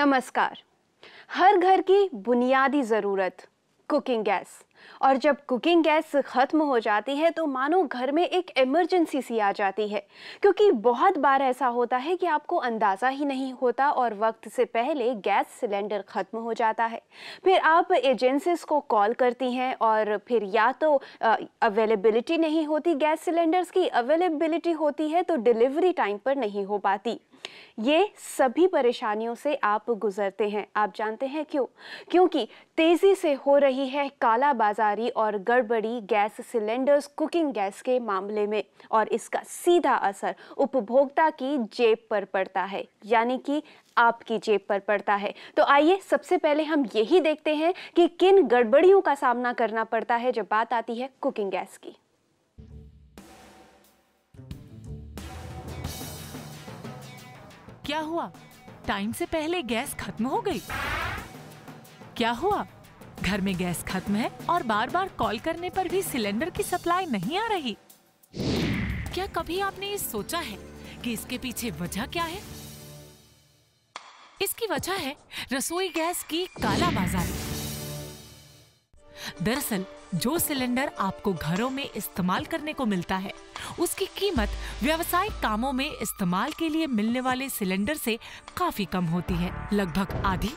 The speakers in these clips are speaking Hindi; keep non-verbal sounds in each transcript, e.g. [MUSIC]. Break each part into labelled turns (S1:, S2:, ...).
S1: नमस्कार हर घर की बुनियादी ज़रूरत कुकिंग गैस और जब कुकिंग गैस ख़त्म हो जाती है तो मानो घर में एक इमरजेंसी सी आ जाती है क्योंकि बहुत बार ऐसा होता है कि आपको अंदाज़ा ही नहीं होता और वक्त से पहले गैस सिलेंडर ख़त्म हो जाता है फिर आप एजेंसीज को कॉल करती हैं और फिर या तो अवेलेबिलिटी नहीं होती गैस सिलेंडर्स की अवेलेबिलिटी होती है तो डिलीवरी टाइम पर नहीं हो पाती ये सभी परेशानियों से आप गुजरते हैं आप जानते हैं क्यों क्योंकि तेज़ी से हो रही है काला बाजारी और गड़बड़ी गैस सिलेंडर्स कुकिंग गैस के मामले में और इसका सीधा असर उपभोक्ता की जेब पर पड़ता है यानी कि आपकी जेब पर पड़ता है तो आइए सबसे पहले हम यही देखते हैं कि किन गड़बड़ियों का सामना करना पड़ता है जब बात आती है कुकिंग गैस की
S2: क्या हुआ टाइम से पहले गैस खत्म हो गई क्या हुआ घर में गैस खत्म है और बार बार कॉल करने पर भी सिलेंडर की सप्लाई नहीं आ रही क्या कभी आपने ये सोचा है कि इसके पीछे वजह क्या है इसकी वजह है रसोई गैस की काला बाजारी दरअसल जो सिलेंडर आपको घरों में इस्तेमाल करने को मिलता है उसकी कीमत व्यवसायिक कामों में इस्तेमाल के लिए मिलने वाले सिलेंडर से काफी कम होती है लगभग आधी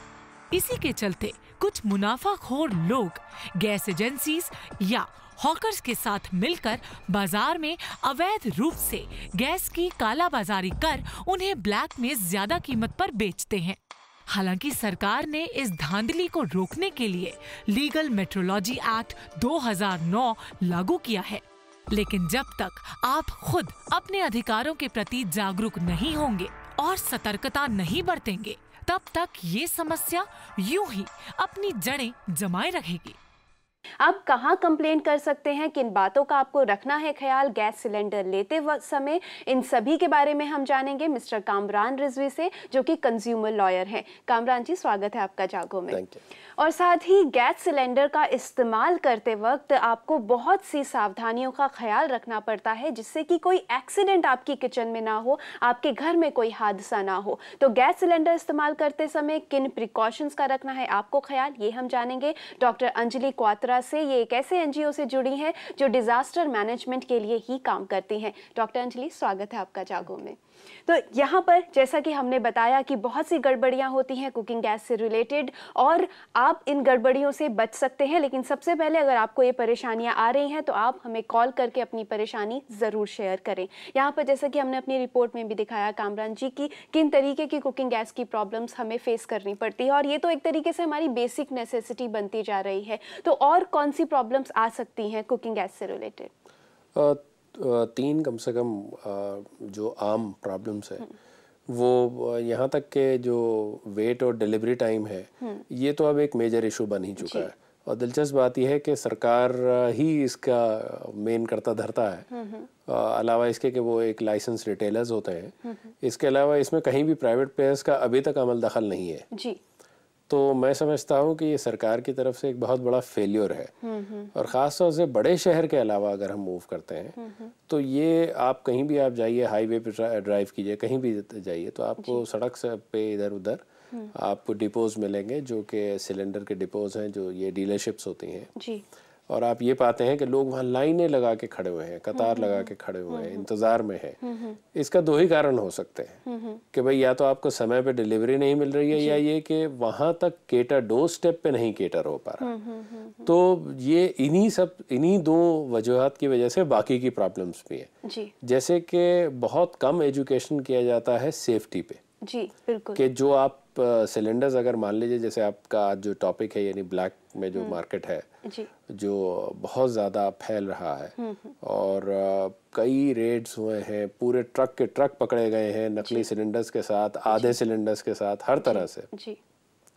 S2: इसी के चलते कुछ मुनाफाखोर लोग गैस एजेंसी या हॉकर्स के साथ मिलकर बाजार में अवैध रूप से गैस की कालाबाजारी कर उन्हें ब्लैक में ज्यादा कीमत पर बेचते हैं हालांकि सरकार ने इस धांधली को रोकने के लिए लीगल मेट्रोलॉजी एक्ट 2009 लागू किया है लेकिन जब तक आप खुद अपने अधिकारों के प्रति जागरूक नहीं होंगे और सतर्कता नहीं बरतेंगे तब तक ये समस्या यूं ही अपनी जड़ें जमाए रखेगी
S1: आप कहाँ कंप्लेन कर सकते हैं किन बातों का आपको रखना है ख्याल गैस सिलेंडर लेते वक्त समय इन सभी के बारे में हम जानेंगे मिस्टर कामरान रिजवी से जो कि कंज्यूमर लॉयर हैं कामरान जी स्वागत है आपका जागो में और साथ ही गैस सिलेंडर का इस्तेमाल करते वक्त आपको बहुत सी सावधानियों का ख्याल रखना पड़ता है जिससे कि कोई एक्सीडेंट आपकी किचन में ना हो आपके घर में कोई हादसा ना हो तो गैस सिलेंडर इस्तेमाल करते समय किन प्रिकॉशंस का रखना है आपको ख्याल ये हम जानेंगे डॉक्टर अंजलि क्वात्रा तरह से ये एक ऐसे एनजीओ से जुड़ी हैं जो डिजास्टर मैनेजमेंट के लिए ही काम करती हैं डॉक्टर अंजलि स्वागत है आपका जागो में तो यहाँ पर जैसा कि हमने बताया कि बहुत सी गड़बड़ियाँ होती हैं कुकिंग गैस से रिलेटेड और आप इन गड़बड़ियों से बच सकते हैं लेकिन सबसे पहले अगर आपको ये परेशानियाँ आ रही हैं तो आप हमें कॉल करके अपनी परेशानी ज़रूर शेयर करें यहाँ पर जैसा कि हमने अपनी रिपोर्ट में भी दिखाया कामरान जी की किन तरीके की कुकिंग गैस की प्रॉब्लम्स हमें फेस करनी पड़ती है और ये तो एक तरीके से हमारी बेसिक नेसेसिटी बनती जा रही है तो और कौन सी प्रॉब्लम्स आ सकती हैं कुकिंग गैस से रिलेटेड
S3: तीन कम से कम जो आम प्रॉब्लम्स है वो यहाँ तक के जो वेट और डिलीवरी टाइम है हम्म। ये तो अब एक मेजर इशू बन ही चुका है और दिलचस्प बात यह है कि सरकार ही इसका मेन करता धरता है हम्म, हम्म। अलावा इसके कि वो एक लाइसेंस रिटेलर्स होते हैं इसके अलावा इसमें कहीं भी प्राइवेट प्लेयर्स का अभी तक अमल दखल नहीं है जी तो मैं समझता हूँ कि ये सरकार की तरफ से एक बहुत बड़ा फेल्योर है हम्म, हम्म। और ख़ास तौर से बड़े शहर के अलावा अगर हम मूव करते हैं हम्म, तो ये आप कहीं भी आप जाइए हाईवे पर ड्राइव कीजिए कहीं भी जाइए तो आपको सड़क से पे इधर उधर आपको डिपोज मिलेंगे जो कि सिलेंडर के डिपोज हैं जो ये डीलरशिप्स होती हैं जी और आप ये पाते हैं कि लोग वहाँ लाइनें लगा के खड़े हुए हैं कतार हम्म, लगा हम्म। के खड़े हुए हम्म, हैं इंतज़ार में है इसका दो ही कारण हो सकते हैं कि भाई या तो आपको समय पे डिलीवरी नहीं मिल रही है या ये कि वहाँ तक केटर डोर स्टेप पे नहीं केटर हो पा
S4: रहा तो
S3: ये इन्हीं सब इन्हीं दो वजूहत की वजह से बाकी की प्रॉब्लम्स भी हैं जैसे कि बहुत कम एजुकेशन किया जाता है सेफ्टी पे
S1: जी बिल्कुल कि
S3: जो आप सिलेंडर्स अगर मान लीजिए जैसे आपका आज जो टॉपिक है यानी ब्लैक में जो मार्केट हम्म। है जो बहुत ज़्यादा फैल रहा है हम्म, हम्म। और कई रेड्स हुए हैं पूरे ट्रक के ट्रक पकड़े गए हैं नकली सिलेंडर्स के साथ आधे सिलेंडर्स के साथ हर तरह से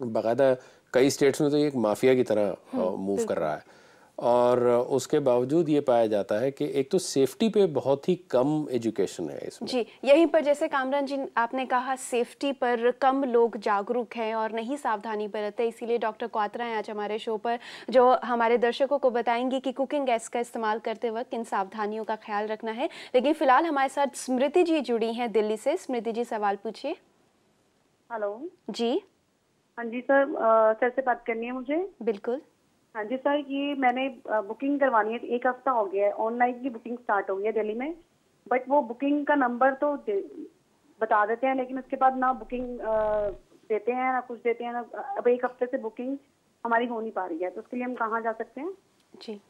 S3: बाकायदा कई स्टेट्स में तो ये एक माफिया की तरह मूव कर रहा है और उसके बावजूद ये पाया जाता है कि एक तो सेफ्टी पे बहुत ही कम एजुकेशन है इसमें
S1: जी यहीं पर जैसे कामरान जी आपने कहा सेफ्टी पर कम लोग जागरूक हैं और नहीं सावधानी बरतते इसीलिए डॉक्टर क्वात्रा हैं आज हमारे शो पर जो हमारे दर्शकों को बताएंगी कि कुकिंग गैस का इस्तेमाल करते वक्त इन सावधानियों का ख्याल रखना है लेकिन फिलहाल हमारे साथ स्मृति जी जुड़ी हैं दिल्ली से स्मृति जी सवाल पूछिए हेलो जी हाँ जी सर सर से बात करनी है मुझे बिल्कुल
S2: हाँ जी सर ये मैंने बुकिंग करवानी है एक हफ्ता हो गया है ऑनलाइन की बुकिंग स्टार्ट हो गई है दिल्ली में बट वो बुकिंग का नंबर तो दे, बता देते हैं लेकिन उसके बाद ना बुकिंग देते हैं ना कुछ देते हैं ना अब एक हफ्ते से बुकिंग हमारी हो नहीं पा रही है तो उसके लिए हम कहाँ जा सकते हैं जी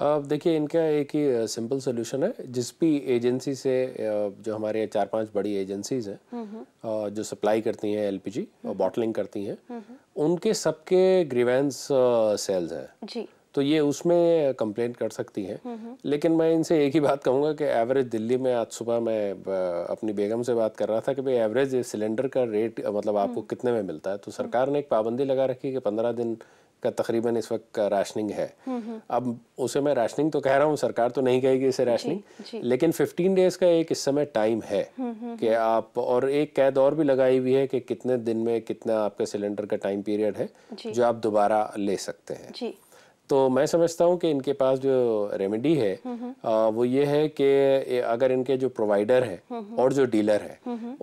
S3: देखिए इनका एक ही सिंपल सोल्यूशन है जिस भी एजेंसी से जो हमारे चार पांच बड़ी एजेंसीज हैं हम्म, हम्म। जो सप्लाई करती हैं एलपीजी हम्म, और बॉटलिंग करती हैं उनके सबके ग्रीवेंस सेल्स हैं तो ये उसमें कंप्लेंट कर सकती हैं लेकिन मैं इनसे एक ही बात कहूँगा कि एवरेज दिल्ली में आज सुबह मैं अपनी बेगम से बात कर रहा था कि भाई एवरेज सिलेंडर का रेट मतलब आपको कितने में मिलता है तो सरकार ने एक पाबंदी लगा रखी है कि पंद्रह दिन का तकरीबन इस वक्त राशनिंग है हम्म, हम्म। अब उसे मैं राशनिंग तो कह रहा हूँ सरकार तो नहीं कहेगी इसे राशनिंग लेकिन 15 डेज का एक इस समय टाइम है हम्म, कि आप और एक कैद और भी लगाई हुई है कि कितने दिन में कितना आपके सिलेंडर का टाइम पीरियड है जो आप दोबारा ले सकते हैं तो मैं समझता हूँ कि इनके पास जो रेमेडी है आ, वो ये है कि अगर इनके जो प्रोवाइडर है और जो डीलर है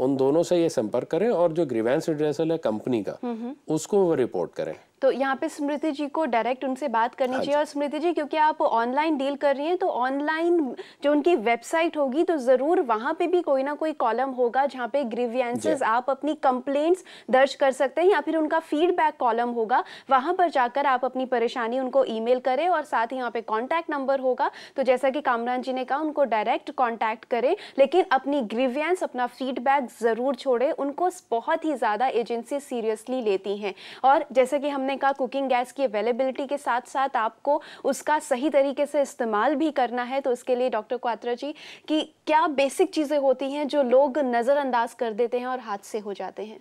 S3: उन दोनों से ये संपर्क करें और जो ग्रीवेंस एड्रेसल है कंपनी का उसको वो रिपोर्ट करें
S1: तो यहाँ पे स्मृति जी को डायरेक्ट उनसे बात करनी हाँ चाहिए और स्मृति जी क्योंकि आप ऑनलाइन डील कर रही हैं तो ऑनलाइन जो उनकी वेबसाइट होगी तो ज़रूर वहाँ पे भी कोई ना कोई कॉलम होगा जहाँ पे ग्रीवियंसेस आप अपनी कंप्लेंट्स दर्ज कर सकते हैं या फिर उनका फीडबैक कॉलम होगा वहाँ पर जाकर आप अपनी परेशानी उनको ईमेल करें और साथ ही यहाँ पे कॉन्टैक्ट नंबर होगा तो जैसा कि कामरान जी ने कहा उनको डायरेक्ट कॉन्टैक्ट करें लेकिन अपनी ग्रीवियंस अपना फीडबैक ज़रूर छोड़ें उनको बहुत ही ज़्यादा एजेंसी सीरियसली लेती हैं और जैसे कि हमने करने का कुकिंग गैस की अवेलेबिलिटी के साथ साथ आपको उसका सही तरीके से इस्तेमाल भी करना है तो उसके लिए डॉक्टर क्वात्रा जी कि क्या बेसिक चीज़ें होती हैं जो लोग नज़रअंदाज कर देते हैं और हाथ से हो जाते
S5: हैं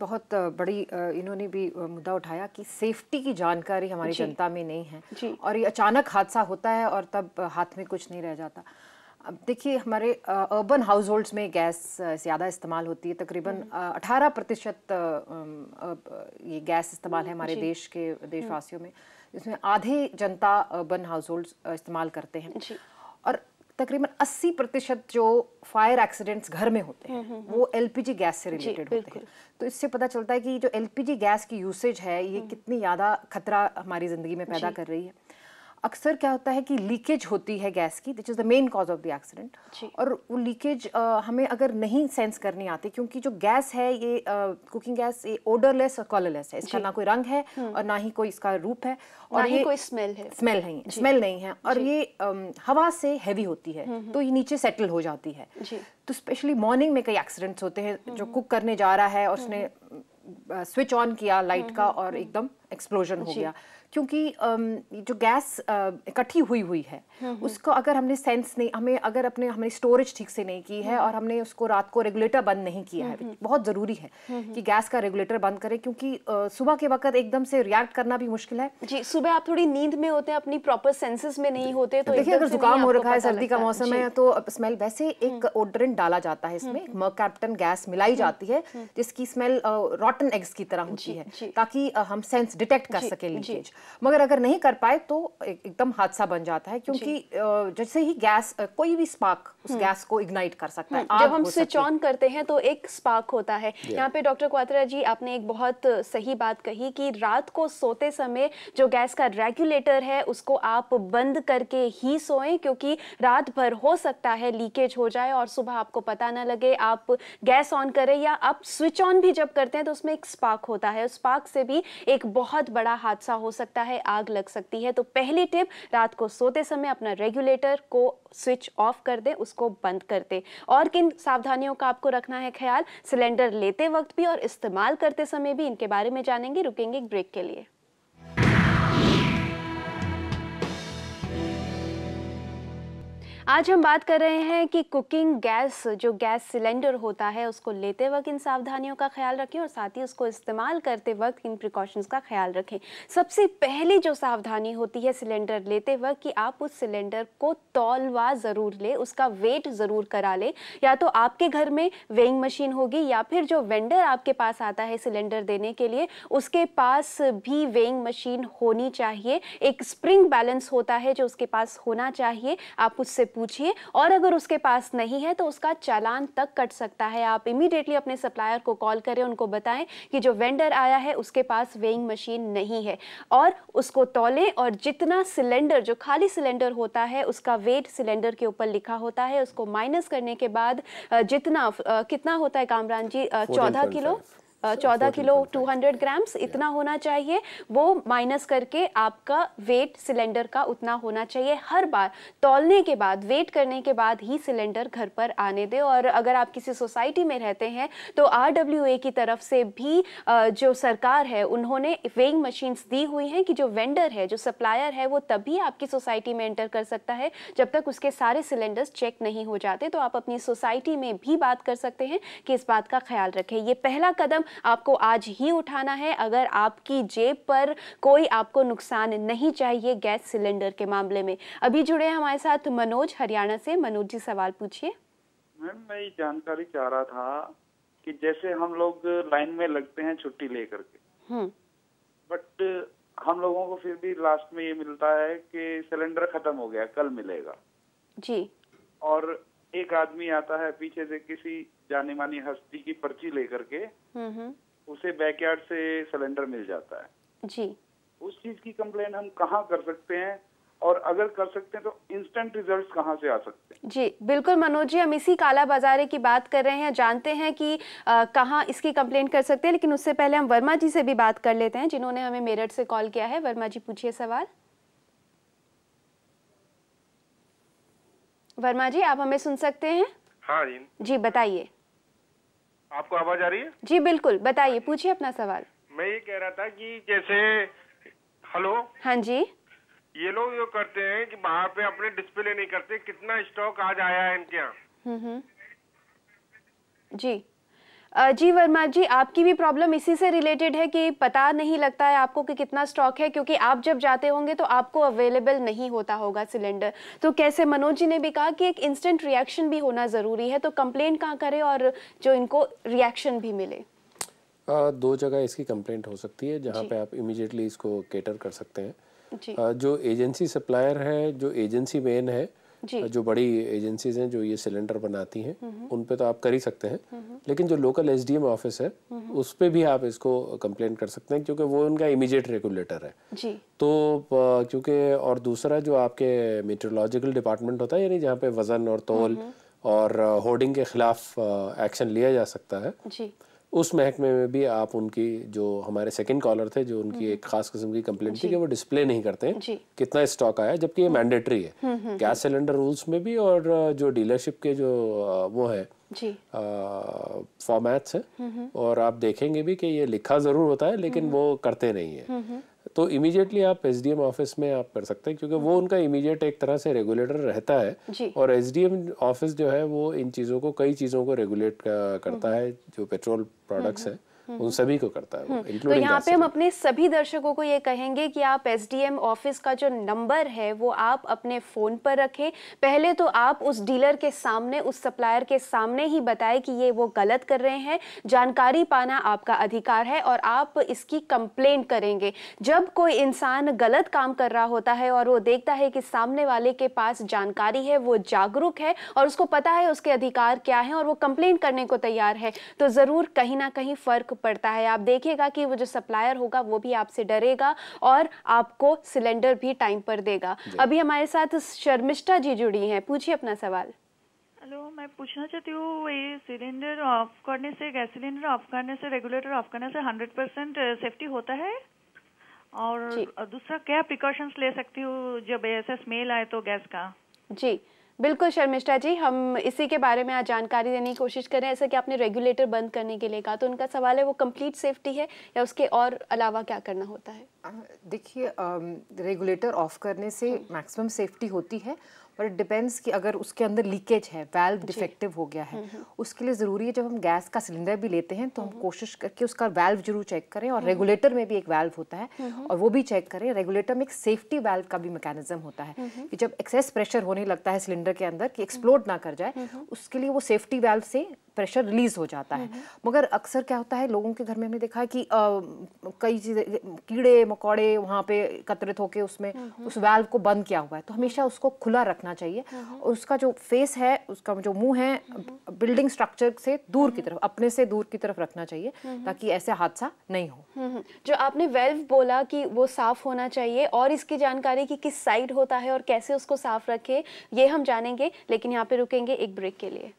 S5: बहुत बड़ी इन्होंने भी मुद्दा उठाया कि सेफ्टी की जानकारी हमारी जनता में नहीं है और ये अचानक हादसा होता है और तब हाथ में कुछ नहीं रह जाता अब देखिए हमारे अर्बन हाउस होल्ड्स में गैस ज़्यादा इस्तेमाल होती है तकरीबन 18 हम्म। प्रतिशत ये गैस इस्तेमाल है हमारे देश के देशवासियों हम्म। में इसमें आधे जनता अर्बन हाउस होल्ड्स इस्तेमाल करते हैं और तकरीबन 80 प्रतिशत जो फायर एक्सीडेंट्स घर में होते हैं हम्म, वो एलपीजी गैस से रिलेटेड होते हैं तो इससे पता चलता है कि जो एलपीजी गैस की यूसेज है ये कितनी ज़्यादा खतरा हमारी ज़िंदगी में पैदा कर रही है अक्सर क्या होता है कि लीकेज होती है गैस की which is the main cause of the accident और वो लीकेज हमें अगर नहीं सेंस करनी आती क्योंकि जो गैस है ये कुकिंग गैस ये ओडरलेस और कॉलरलेस है इसका ना कोई रंग है हम्म। और ना ही कोई इसका रूप है और ये कोई स्मेल है स्मेल नहीं है स्मेल नहीं है और ये हवा से हैवी होती है हम्म, हम्म। तो ये नीचे सेटल हो जाती है तो स्पेशली मॉर्निंग में कई एक्सीडेंट्स होते हैं जो कुक करने जा रहा है और उसने स्विच ऑन किया लाइट का और एकदम एक्सप्लोजन हो गया क्योंकि जो गैस इकट्ठी हुई हुई है हम्म, हम्म। उसको अगर हमने सेंस नहीं हमें अगर अपने हमने स्टोरेज ठीक से नहीं की है हम्म। और हमने उसको रात को रेगुलेटर बंद नहीं किया है बहुत ज़रूरी है कि गैस का रेगुलेटर बंद करें क्योंकि सुबह के वक्त एकदम से रिएक्ट करना भी मुश्किल है जी सुबह आप थोड़ी नींद में होते हैं अपनी प्रॉपर सेंसेस में नहीं होते तो देखिए अगर जुकाम हो रखा है सर्दी का मौसम है तो स्मेल वैसे एक ओडरेंट डाला जाता है इसमें कैप्टन गैस मिलाई जाती है जिसकी स्मेल रॉटन एग्स की तरह होती है ताकि हम सेंस डिटेक्ट कर सकें लीकेज मगर अगर नहीं कर पाए तो एकदम हादसा बन जाता है क्योंकि जैसे ही गैस कोई भी स्पार्क उस हम्म। गैस को इग्नाइट कर सकता है हम्म, जब हम स्विच
S1: ऑन करते हैं तो एक स्पार्क होता है यहाँ पे डॉक्टर क्वात्रा जी आपने एक बहुत सही बात कही कि रात को सोते समय जो गैस का रेगुलेटर है उसको आप बंद करके ही सोएं क्योंकि रात भर हो सकता है लीकेज हो जाए और सुबह आपको पता ना लगे आप गैस ऑन करें या आप स्विच ऑन भी जब करते हैं तो उसमें एक स्पार्क होता है स्पार्क से भी एक बहुत बड़ा हादसा हो सकता सकता है आग लग सकती है तो पहली टिप रात को सोते समय अपना रेगुलेटर को स्विच ऑफ कर दें उसको बंद कर दें और किन सावधानियों का आपको रखना है ख्याल सिलेंडर लेते वक्त भी और इस्तेमाल करते समय भी इनके बारे में जानेंगे रुकेंगे एक ब्रेक के लिए आज हम बात कर रहे हैं कि कुकिंग गैस जो गैस सिलेंडर होता है उसको लेते वक्त इन सावधानियों का ख्याल रखें और साथ ही उसको इस्तेमाल करते वक्त इन प्रिकॉशंस का ख्याल रखें सबसे पहली जो सावधानी होती है सिलेंडर लेते वक्त कि आप उस सिलेंडर को तौलवा ज़रूर ले उसका वेट ज़रूर करा लें या तो आपके घर में वेइंग मशीन होगी या फिर जो वेंडर आपके पास आता है सिलेंडर देने के लिए उसके पास भी वेइंग मशीन होनी चाहिए एक स्प्रिंग बैलेंस होता है जो उसके पास होना चाहिए आप उससे पूछिए और अगर उसके पास नहीं है तो उसका चालान तक कट सकता है आप इमीडिएटली अपने सप्लायर को कॉल करें उनको बताएं कि जो वेंडर आया है उसके पास वेइंग मशीन नहीं है और उसको तोलें और जितना सिलेंडर जो खाली सिलेंडर होता है उसका वेट सिलेंडर के ऊपर लिखा होता है उसको माइनस करने के बाद जितना कितना होता है कामरान जी चौदह किलो Uh, चौदह किलो टू हंड्रेड ग्राम्स इतना होना चाहिए वो माइनस करके आपका वेट सिलेंडर का उतना होना चाहिए हर बार तोलने के बाद वेट करने के बाद ही सिलेंडर घर पर आने दे और अगर आप किसी सोसाइटी में रहते हैं तो आर डब्ल्यू ए की तरफ से भी uh, जो सरकार है उन्होंने वेइंग मशीन्स दी हुई हैं कि जो वेंडर है जो सप्लायर है वो तभी आपकी सोसाइटी में एंटर कर सकता है जब तक उसके सारे सिलेंडर्स चेक नहीं हो जाते तो आप अपनी सोसाइटी में भी बात कर सकते हैं कि इस बात का ख्याल रखें ये पहला कदम आपको आज ही उठाना है अगर आपकी जेब पर कोई आपको नुकसान नहीं चाहिए गैस सिलेंडर के मामले में अभी जुड़े हमारे साथ मनोज हरियाणा से मनोज जी सवाल पूछिए
S3: मैम मैं ये जानकारी चाह रहा था कि जैसे हम लोग लाइन में लगते हैं छुट्टी लेकर के हम्म। बट हम लोगों को फिर भी लास्ट में ये मिलता है कि सिलेंडर खत्म हो गया कल मिलेगा जी और एक आदमी आता है पीछे से किसी जाने मानी हस्ती की पर्ची लेकर के
S1: हम्म, हम्म।
S3: उसे बैकयार्ड से सिलेंडर मिल जाता है जी उस चीज की कंप्लेन हम कहाँ कर सकते हैं और अगर कर सकते हैं तो इंस्टेंट रिजल्ट्स कहाँ से आ सकते
S1: हैं जी बिल्कुल मनोज जी हम इसी काला बाजारे की बात कर रहे हैं जानते हैं कि कहाँ इसकी कंप्लेन कर सकते हैं लेकिन उससे पहले हम वर्मा जी से भी बात कर लेते हैं जिन्होंने हमें मेरठ से कॉल किया है वर्मा जी पूछिए सवाल वर्मा जी आप हमें सुन सकते हैं हाँ जी जी बताइए
S4: आपको
S3: आवाज आ रही है
S1: जी बिल्कुल बताइए हाँ पूछिए अपना सवाल
S3: मैं ये कह रहा था कि जैसे हेलो हाँ जी ये लोग जो करते हैं कि बाहर पे अपने डिस्प्ले नहीं करते कितना स्टॉक आज आया है इनके यहाँ
S1: हम्म, हम्म। जी जी वर्मा जी आपकी भी प्रॉब्लम इसी से रिलेटेड है कि पता नहीं लगता है आपको कि कितना स्टॉक है क्योंकि आप जब जाते होंगे तो आपको अवेलेबल नहीं होता होगा सिलेंडर तो कैसे मनोज जी ने भी कहा कि एक इंस्टेंट रिएक्शन भी होना ज़रूरी है तो कंप्लेंट कहाँ करें और जो इनको रिएक्शन भी मिले
S3: आ, दो जगह इसकी कंप्लेंट हो सकती है जहाँ पे आप इमिजिएटली इसको केटर कर सकते हैं आ, जो एजेंसी सप्लायर है जो एजेंसी मेन है जो बड़ी एजेंसीज हैं जो ये सिलेंडर बनाती हैं हम्म। उन पे तो आप कर ही सकते हैं हम्म। लेकिन जो लोकल एसडीएम ऑफिस है हम्म। उस पर भी आप इसको कंप्लेंट कर सकते हैं क्योंकि वो उनका इमीडिएट रेगुलेटर है जी तो क्योंकि और दूसरा जो आपके मेट्रोलॉजिकल डिपार्टमेंट होता है यानी जहाँ पे वजन और तोल और होर्डिंग के खिलाफ एक्शन लिया जा सकता है जी उस महकमे में भी आप उनकी जो हमारे सेकंड कॉलर थे जो उनकी हम्म। एक खास किस्म की कंप्लेंट थी कि वो डिस्प्ले नहीं करते हैं कितना स्टॉक आया जबकि ये मैंडेटरी
S4: हम्म। है गैस
S3: सिलेंडर रूल्स में भी और जो डीलरशिप के जो वो है फॉर्मेट्स है और आप देखेंगे भी कि ये लिखा ज़रूर होता है लेकिन हम्म। वो करते नहीं है तो इमीडिएटली आप एस ऑफिस में आप कर सकते हैं क्योंकि वो उनका इमीडिएट एक तरह से रेगुलेटर रहता है और एस ऑफिस जो है वो इन चीज़ों को कई चीज़ों को रेगुलेट करता हम्म। है जो पेट्रोल हम्म। प्रोडक्ट्स हैं उन सभी को करता है हम्म। तो यहाँ पे हम
S1: अपने सभी दर्शकों को ये कहेंगे कि आप एस ऑफिस का जो नंबर है वो आप अपने फ़ोन पर रखें पहले तो आप उस डीलर के सामने उस सप्लायर के सामने ही बताएं कि ये वो गलत कर रहे हैं जानकारी पाना आपका अधिकार है और आप इसकी कंप्लेंट करेंगे जब कोई इंसान गलत काम कर रहा होता है और वो देखता है कि सामने वाले के पास जानकारी है वो जागरूक है और उसको पता है उसके अधिकार क्या है और वो कंप्लेंट करने को तैयार है तो ज़रूर कहीं ना कहीं फ़र्क पड़ता है आप देखिएगा कि वो जो सप्लायर होगा वो भी आपसे डरेगा और आपको सिलेंडर भी टाइम पर देगा अभी हमारे साथ शर्मिष्ठा जी जुड़ी हैं पूछिए अपना सवाल
S2: हेलो मैं पूछना चाहती हूँ ये सिलेंडर ऑफ करने से गैस सिलेंडर ऑफ करने से रेगुलेटर ऑफ करने से हंड्रेड परसेंट सेफ्टी होता है और दूसरा क्या प्रिकॉशंस ले सकती हूँ जब ऐसा स्मेल आए तो गैस का
S1: जी बिल्कुल शर्मिष्ठा जी हम इसी के बारे में आज जानकारी देने की कोशिश कर रहे हैं ऐसा कि आपने रेगुलेटर बंद करने के लिए कहा तो उनका सवाल है वो कंप्लीट सेफ्टी है या उसके और अलावा क्या करना होता है
S5: देखिए रेगुलेटर ऑफ करने से मैक्सिमम सेफ्टी होती है और इट डिपेंड्स कि अगर उसके अंदर लीकेज है वेल्व डिफेक्टिव हो गया है हम्म, हम्म। उसके लिए ज़रूरी है जब हम गैस का सिलेंडर भी लेते हैं तो हम हम्म। कोशिश करके उसका वेल्व जरूर चेक करें और रेगुलेटर में भी एक वेल्व होता है और वो भी चेक करें रेगुलेटर में एक सेफ्टी वेल्व का भी मैकेनिज्म होता है कि जब एक्सेस प्रेशर होने लगता है सिलेंडर के अंदर कि एक्सप्लोड ना कर जाए उसके लिए वो सेफ्टी वेल्व से प्रेशर रिलीज हो जाता है मगर अक्सर क्या होता है लोगों के घर में हमने देखा है कि आ, कई चीज़ें कीड़े मकोड़े वहाँ पे एकत्रित होके उसमें उस वैल्व को बंद किया हुआ है तो हमेशा उसको खुला रखना चाहिए और उसका जो फेस है उसका जो मुंह है बिल्डिंग स्ट्रक्चर से दूर की तरफ अपने से दूर की तरफ रखना चाहिए ताकि ऐसे हादसा नहीं
S1: हो जो आपने वेल्व बोला कि वो साफ होना चाहिए और इसकी जानकारी कि किस साइड होता है और कैसे उसको साफ रखे ये हम जानेंगे लेकिन यहाँ पे रुकेंगे एक ब्रेक के लिए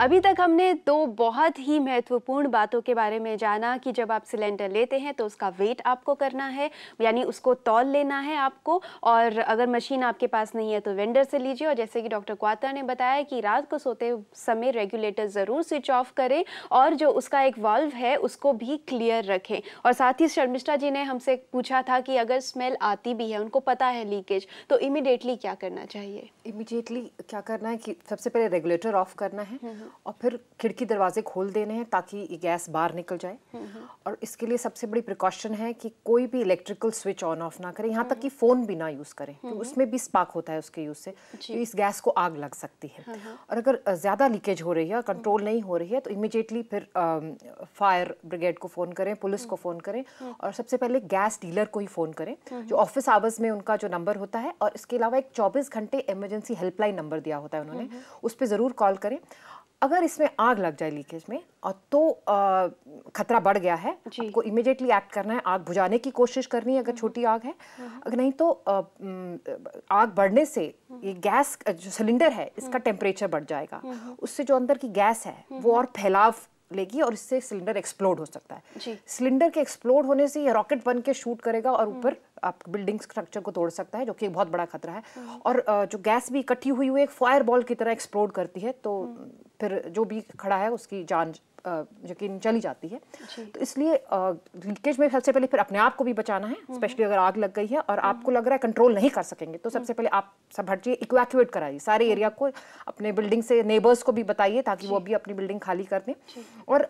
S1: अभी तक हमने दो बहुत ही महत्वपूर्ण बातों के बारे में जाना कि जब आप सिलेंडर लेते हैं तो उसका वेट आपको करना है यानी उसको तौल लेना है आपको और अगर मशीन आपके पास नहीं है तो वेंडर से लीजिए और जैसे कि डॉक्टर क्वात्रा ने बताया कि रात को सोते समय रेगुलेटर ज़रूर स्विच ऑफ करें और जो उसका एक वॉल्व है उसको भी क्लियर रखें और साथ ही शर्मिष्ठा जी ने हमसे पूछा था कि अगर स्मेल आती भी है उनको पता है लीकेज तो इमिडिएटली क्या करना चाहिए
S5: इमिडिएटली क्या करना है कि सबसे पहले रेगुलेटर ऑफ करना है हम्म, हम्म। और फिर खिड़की दरवाजे खोल देने हैं ताकि ये गैस बाहर निकल जाए और इसके लिए सबसे बड़ी प्रिकॉशन है कि कोई भी इलेक्ट्रिकल स्विच ऑन ऑफ ना करें यहाँ तक कि फ़ोन भी ना यूज़ करें तो उसमें भी स्पार्क होता है उसके यूज़ से तो इस गैस को आग लग सकती है हाँ, हाँ। और अगर ज़्यादा लीकेज हो रही है कंट्रोल नहीं हो रही है तो इमिजिएटली फिर फायर ब्रिगेड को फ़ोन करें पुलिस को फ़ोन करें और सबसे पहले गैस डीलर को ही फ़ोन करें जो ऑफिस आवर्स में उनका जो नंबर होता है और इसके अलावा एक चौबीस घंटे इमरजेंसी हेल्पलाइन नंबर दिया होता है उन्होंने हम्म, हम्म। उस पर ज़रूर कॉल करें अगर इसमें आग लग जाए लीकेज में और तो खतरा बढ़ गया है आपको इमिडिएटली एक्ट करना है आग बुझाने की कोशिश करनी है अगर हम्म। छोटी आग है हम्म। अगर नहीं तो आग बढ़ने से हम्म। ये गैस जो सिलेंडर है इसका टेम्परेचर बढ़ जाएगा उससे जो अंदर की गैस है वो और फैलाव लेगी और इससे सिलेंडर एक्सप्लोड हो सकता है सिलेंडर के एक्सप्लोड होने से ये रॉकेट बन के शूट करेगा और ऊपर आप बिल्डिंग स्ट्रक्चर को तोड़ सकता है जो कि एक बहुत बड़ा खतरा है और जो गैस भी इकट्ठी हुई हुई एक फायर बॉल की तरह एक्सप्लोड करती है तो फिर जो भी खड़ा है उसकी जान यकीन चली जाती है तो इसलिए लीकेज में सबसे पहले फिर अपने आप को भी बचाना है हम्म। स्पेशली अगर आग लग गई है और हम्म। आपको लग रहा है कंट्रोल नहीं कर सकेंगे तो सबसे हम्म। पहले आप सब हट जाइए इक्वैक्यूएट कराइए सारे एरिया को अपने बिल्डिंग से नेबर्स को भी बताइए ताकि वो भी अपनी बिल्डिंग खाली कर दें और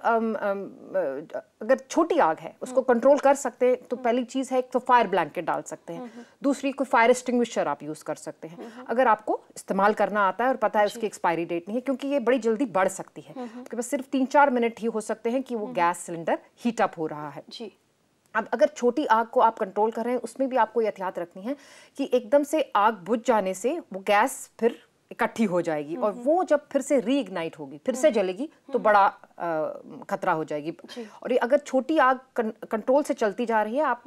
S5: अगर छोटी आग है उसको कंट्रोल कर सकते हैं तो पहली चीज़ है एक तो फायर ब्लैंकेट डाल सकते हैं दूसरी कोई फायर एक्सटिंग्विशर आप यूज़ कर सकते हैं अगर आपको इस्तेमाल करना आता है और पता है उसकी एक्सपायरी डेट नहीं है क्योंकि ये बड़ी जल्दी बढ़ सकती है आपके सिर्फ तीन चार मिनट मिनट ही हो सकते हैं कि वो हम्म। गैस सिलेंडर हीट अप हो रहा है जी अब अगर छोटी आग को आप कंट्रोल कर रहे हैं उसमें भी आपको एहतियात रखनी है कि एकदम से आग बुझ जाने से वो गैस फिर इकट्ठी हो जाएगी और हम्म। वो जब फिर से रीइग्नाइट होगी फिर से हम्म। जलेगी तो बड़ा खतरा हो जाएगी और ये अगर छोटी आग कंट्रोल से चलती जा रही है आप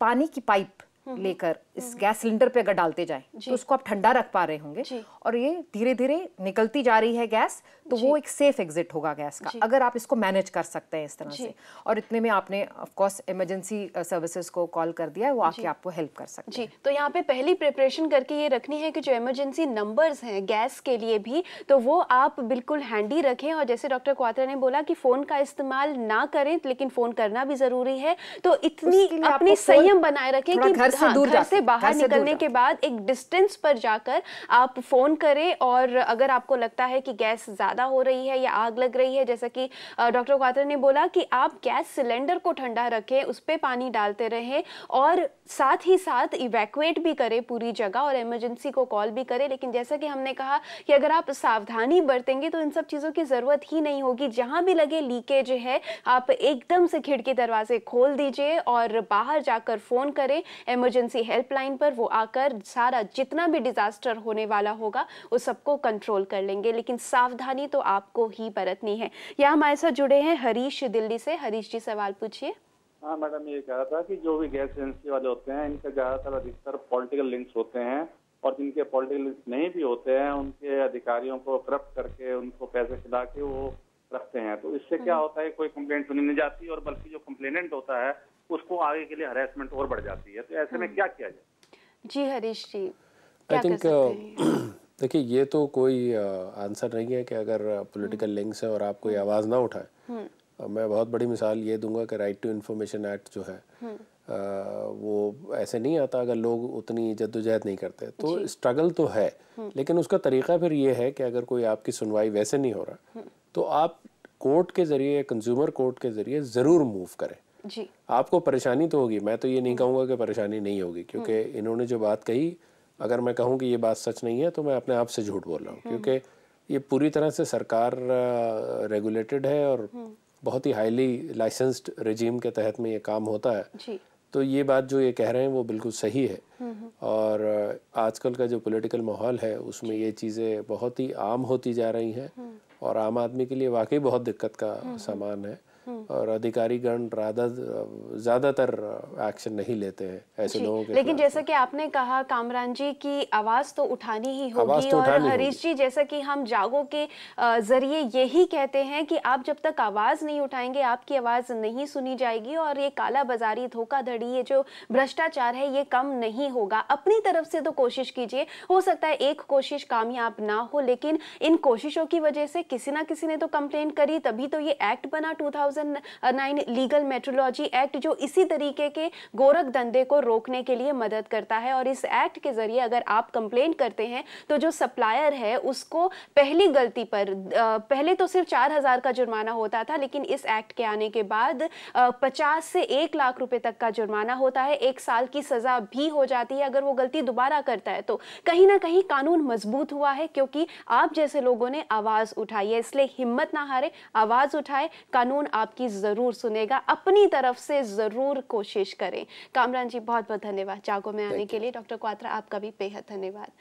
S5: पानी की पाइप लेकर इस हम्म। गैस सिलेंडर पे अगर डालते जाए तो उसको आप ठंडा रख पा रहे होंगे और ये धीरे धीरे निकलती जा रही है गैस तो वो एक सेफ एग्जिट होगा गैस का अगर आप इसको मैनेज कर सकते हैं इस तरह से और इतने में आपने ऑफकोर्स इमरजेंसी सर्विसेज को कॉल कर दिया है वो आके आपको हेल्प कर सकते जी
S1: तो यहाँ पे पहली प्रिपरेशन करके ये रखनी है कि जो इमरजेंसी नंबर्स हैं गैस के लिए भी तो वो आप बिल्कुल हैंडी रखें और जैसे डॉक्टर क्वात्रा ने बोला कि फ़ोन का इस्तेमाल ना करें लेकिन फ़ोन करना भी ज़रूरी है तो इतनी अपनी संयम बनाए रखें कि घर से हाँ, दूर से बाहर निकलने के बाद एक डिस्टेंस पर जाकर आप फ़ोन करें और अगर आपको लगता है कि गैस ज़्यादा हो रही है या आग लग रही है जैसा कि डॉक्टर क्वात्र ने बोला कि आप गैस सिलेंडर को ठंडा रखें उस पर पानी डालते रहें और साथ ही साथ इवैक्यूएट भी करें पूरी जगह और इमरजेंसी को कॉल भी करें लेकिन जैसा कि हमने कहा कि अगर आप सावधानी बरतेंगे तो इन सब चीज़ों की ज़रूरत ही नहीं होगी जहाँ भी लगे लीकेज है आप एकदम से खिड़की दरवाजे खोल दीजिए और बाहर जाकर फ़ोन करें इमरजेंसी हेल्पलाइन पर वो आकर सारा जितना भी डिज़ास्टर होने वाला होगा उस सबको कंट्रोल कर लेंगे लेकिन सावधानी तो आपको ही बरतनी है यहाँ हमारे साथ जुड़े हैं हरीश दिल्ली से हरीश जी सवाल पूछिए
S3: हाँ मैडम ये कह रहा था कि जो भी गैस एजेंसी वाले होते हैं इनके ज़्यादातर अधिकतर पॉलिटिकल लिंक्स होते हैं और जिनके पॉलिटिकल लिंक्स नहीं भी होते हैं उनके अधिकारियों को करप्ट करके उनको पैसे खिला के वो रखते हैं तो इससे क्या हम्म। होता है कोई कंप्लेंट सुनी तो नहीं जाती और बल्कि जो कंप्लेनेंट होता है उसको आगे के लिए हरेसमेंट और बढ़ जाती है तो ऐसे में हम्म। क्या किया जाए
S1: जी Harish ji I think uh,
S3: [CLEARS THROAT] देखिए ये तो कोई आंसर uh, नहीं है कि अगर पॉलिटिकल लिंक्स है और आप कोई आवाज़ ना उठाए हम्म। मैं बहुत बड़ी मिसाल ये दूंगा कि राइट टू इन्फॉर्मेशन एक्ट जो है हम्म। आ, वो ऐसे नहीं आता अगर लोग उतनी जद्दोजहद नहीं करते तो स्ट्रगल तो है हम्म। लेकिन उसका तरीका फिर ये है कि अगर कोई आपकी सुनवाई वैसे नहीं हो रहा हम्म। तो आप कोर्ट के ज़रिए कंज्यूमर कोर्ट के ज़रिए ज़रूर मूव करें जी आपको परेशानी तो होगी मैं तो ये नहीं कहूँगा कि परेशानी नहीं होगी क्योंकि इन्होंने जो बात कही अगर मैं कहूँ कि ये बात सच नहीं है तो मैं अपने आप से झूठ बोल रहा हूँ क्योंकि ये पूरी तरह से सरकार रेगुलेटेड है और बहुत ही हाईली लाइसेंस्ड रजीम के तहत में ये काम होता है जी। तो ये बात जो ये कह रहे हैं वो बिल्कुल सही है हम्म, हम्म। और आजकल का जो पॉलिटिकल माहौल है उसमें ये चीज़ें बहुत ही आम होती जा रही हैं हम्म। और आम आदमी के लिए वाकई बहुत दिक्कत का सामान है और अधिकारीगण uh, ज़्यादातर एक्शन uh, नहीं लेते हैं ऐसे लोगों के लेकिन
S1: जैसा कि आपने कहा कामरान जी की आवाज़ तो उठानी ही तो होगी तो और हरीश जी जैसा कि हम जागो के uh, ज़रिए यही कहते हैं कि आप जब तक आवाज़ नहीं उठाएंगे आपकी आवाज़ नहीं सुनी जाएगी और ये काला बाजारी धोखाधड़ी ये जो भ्रष्टाचार है ये कम नहीं होगा अपनी तरफ से तो कोशिश कीजिए हो सकता है एक कोशिश कामयाब ना हो लेकिन इन कोशिशों की वजह से किसी ना किसी ने तो कंप्लेन करी तभी तो ये एक्ट बना टू 2009 लीगल मेट्रोलॉजी एक्ट जो इसी तरीके के गोरख धंधे को रोकने के लिए मदद करता है और इस एक्ट के ज़रिए अगर आप कंप्लेंट करते हैं तो जो सप्लायर है उसको पहली गलती पर पहले तो सिर्फ चार हज़ार का जुर्माना होता था लेकिन इस एक्ट के आने के बाद पचास से एक लाख रुपए तक का जुर्माना होता है एक साल की सज़ा भी हो जाती है अगर वो गलती दोबारा करता है तो कहीं ना कहीं कानून मजबूत हुआ है क्योंकि आप जैसे लोगों ने आवाज़ उठाई है इसलिए हिम्मत ना हारे आवाज़ उठाए कानून आपकी की ज़रूर सुनेगा अपनी तरफ से ज़रूर कोशिश करें कामरान जी बहुत बहुत धन्यवाद जागो में आने के लिए डॉक्टर क्वात्रा आपका भी बेहद धन्यवाद